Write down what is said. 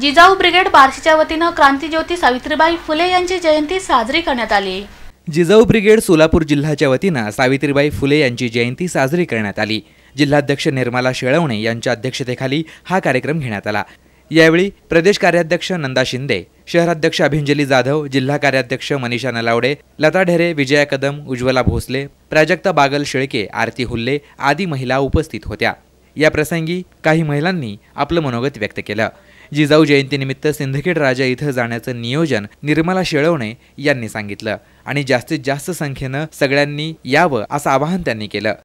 Jijau brigade बार्शीच्या वतीनं क्रांतीज्योती सावित्रीबाई फुले यांची जयंती साजरी करण्यात आली जिजाऊ ब्रिगेड सोलापूर जिल्ह्याच्या वतीनं सावित्रीबाई फुले यांची जयंती साजरी करण्यात आली जिल्हाध्यक्ष निर्मला शेळवणे यांच्या अध्यक्षतेखाली हा कार्यक्रम घेण्यात आला यावेळी प्रदेश कार्याध्यक्ष नंदा शिंदे शहराध्यक्ष अभिंजली जाधव जिल्हा कार्याध्यक्ष मनीषा नलावडे लता ढेरे विजया कदम उज्ज्वला भोसले प्राजक्ता बागल शेळके आरती हुल्ले आदी महिला उपस्थित होत्या या प्रसंगी काही महिलांनी आपलं मनोगत व्यक्त केलं जिजाऊ जयंतीनिमित्त सिंधखेड राजा इथं जाण्याचं नियोजन निर्मला शेळवणे यांनी सांगितलं आणि जास्तीत जास्त संख्येनं सगळ्यांनी यावं असं आवाहन त्यांनी केलं